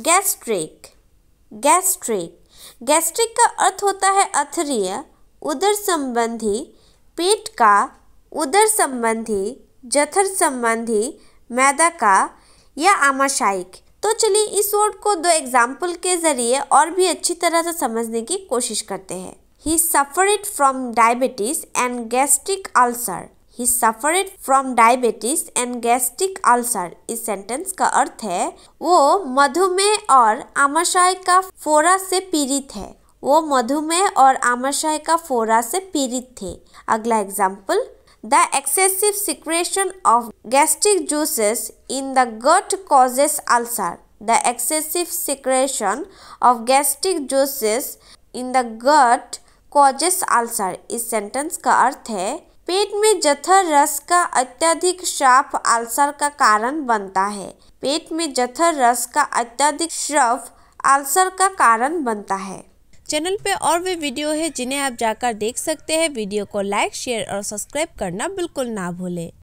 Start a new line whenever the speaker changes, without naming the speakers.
gastric gastric gastric का अर्थ होता है अथरीय उदर संबंधी पेट का उदर संबंधी जठर संबंधी मैदा का या आमाशाइक तो चलिए इस वर्ड को दो एग्जाम्पल के जरिए और भी अच्छी तरह से समझने की कोशिश करते हैं he suffer it from diabetes and gastric ulcer he suffered from diabetes and gastric ulcer इस सेंटेंस का अर्थ है वो मधुमेह और आमाशय का फोरा से पीड़ित है वो मधुमेह और आमाशय का फोरा से पीड़ित थे अगला example the excessive secretion of gastric juices in the gut causes ulcer the excessive secretion of gastric juices in the gut causes ulcer इस सेंटेंस का अर्थ है पेट में जठर रस का अत्यधिक श्राप आल्सर का कारण बनता है पेट में जठर रस का अत्यधिक श्राप आल्सर का कारण बनता है चैनल पे और भी वीडियो है जिन्हें आप जाकर देख सकते हैं वीडियो को लाइक शेयर और सब्सक्राइब करना बिल्कुल ना भूलें